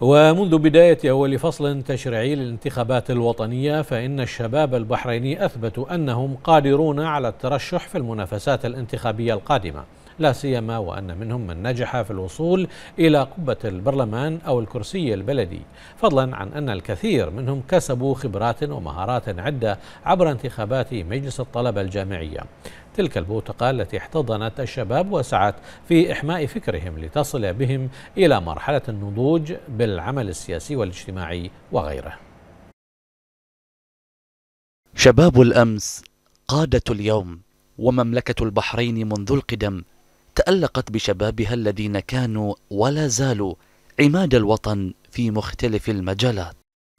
ومنذ بداية أول فصل تشريعي للانتخابات الوطنية فإن الشباب البحريني أثبتوا أنهم قادرون على الترشح في المنافسات الانتخابية القادمة لا سيما وأن منهم من نجح في الوصول إلى قبة البرلمان أو الكرسي البلدي فضلا عن أن الكثير منهم كسبوا خبرات ومهارات عدة عبر انتخابات مجلس الطلبة الجامعية تلك البوتقة التي احتضنت الشباب وسعت في إحماء فكرهم لتصل بهم إلى مرحلة النضوج بالعمل السياسي والاجتماعي وغيره شباب الأمس قادة اليوم ومملكة البحرين منذ القدم تألقت بشبابها الذين كانوا ولا زالوا عماد الوطن في مختلف المجالات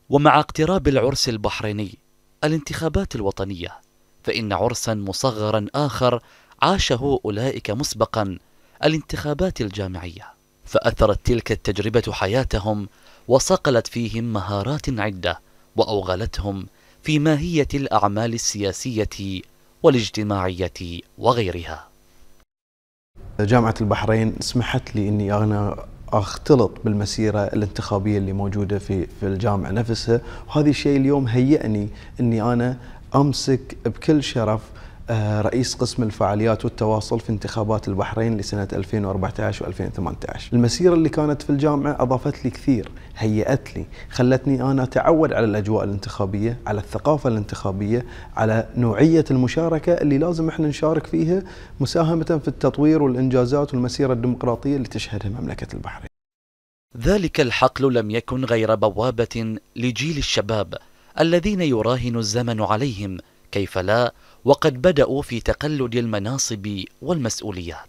ومع اقتراب العرس البحريني الانتخابات الوطنية فإن عرسا مصغرا آخر عاشه أولئك مسبقا الانتخابات الجامعية فأثرت تلك التجربة حياتهم وصقلت فيهم مهارات عدة وأوغلتهم في ماهية الأعمال السياسية والاجتماعية وغيرها جامعة البحرين سمحت لي أني أنا اختلط بالمسيره الانتخابيه اللي موجوده في في الجامعه نفسها وهذا الشيء اليوم هيئني اني انا أمسك بكل شرف آه، رئيس قسم الفعاليات والتواصل في انتخابات البحرين لسنة 2014 و2018 المسيرة اللي كانت في الجامعة أضافت لي كثير هيأت لي خلتني أنا أتعود على الأجواء الانتخابية على الثقافة الانتخابية على نوعية المشاركة اللي لازم إحنا نشارك فيها مساهمة في التطوير والإنجازات والمسيرة الديمقراطية اللي تشهدها مملكة البحرين ذلك الحقل لم يكن غير بوابة لجيل الشباب الذين يراهن الزمن عليهم كيف لا وقد بدأوا في تقلد المناصب والمسؤوليات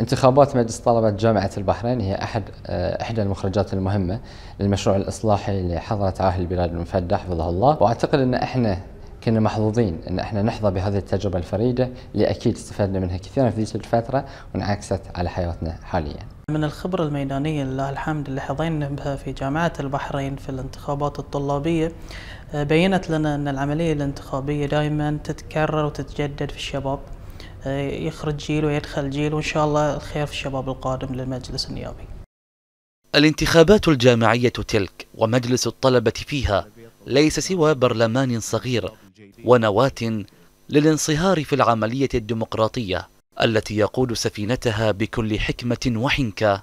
انتخابات مجلس طلبة جامعة البحرين هي أحد آه، إحدى المخرجات المهمة للمشروع الإصلاحي لحضرة عاهل البلاد المفدى حفظه الله وأعتقد أن إحنا كنا محظوظين ان احنا نحظى بهذه التجربه الفريده اللي اكيد استفدنا منها كثيرا في ذيك الفتره وانعكست على حياتنا حاليا. من الخبرة الميدانية لله الحمد اللي حظينا بها في جامعة البحرين في الانتخابات الطلابية آه، بينت لنا أن العملية الانتخابية دائما تتكرر وتتجدد في الشباب آه، يخرج جيل ويدخل جيل وإن شاء الله الخير في الشباب القادم للمجلس النيابي الانتخابات الجامعية تلك ومجلس الطلبة فيها ليس سوى برلمان صغير ونواة للانصهار في العملية الديمقراطية التي يقود سفينتها بكل حكمة وحنكة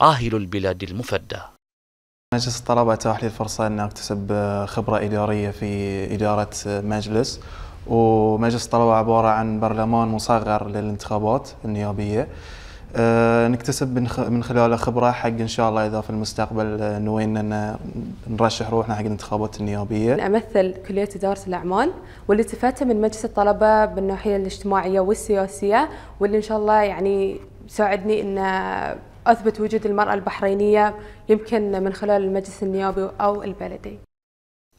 عاهل البلاد المفدى مجلس الطلبة أتاح لي الفرصة أن أكتسب خبرة إدارية في إدارة مجلس ومجلس الطلبة عبارة عن برلمان مصغر للانتخابات النيابية آه، نكتسب من خلاله خبره حق ان شاء الله اذا في المستقبل آه، نوينا ان نرشح روحنا حق الانتخابات النيابيه. امثل كليه اداره الاعمال واللي استفدته من مجلس الطلبه بالناحيه الاجتماعيه والسياسيه واللي ان شاء الله يعني ساعدني ان اثبت وجود المراه البحرينيه يمكن من خلال المجلس النيابي او البلدي.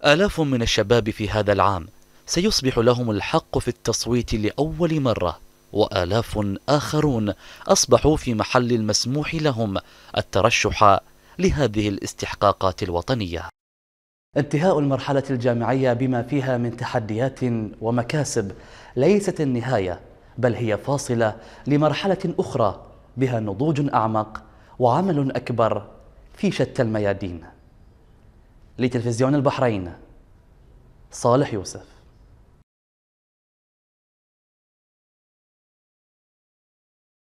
الاف من الشباب في هذا العام سيصبح لهم الحق في التصويت لاول مره وآلاف آخرون أصبحوا في محل المسموح لهم الترشح لهذه الاستحقاقات الوطنية انتهاء المرحلة الجامعية بما فيها من تحديات ومكاسب ليست النهاية بل هي فاصلة لمرحلة أخرى بها نضوج أعمق وعمل أكبر في شتى الميادين لتلفزيون البحرين صالح يوسف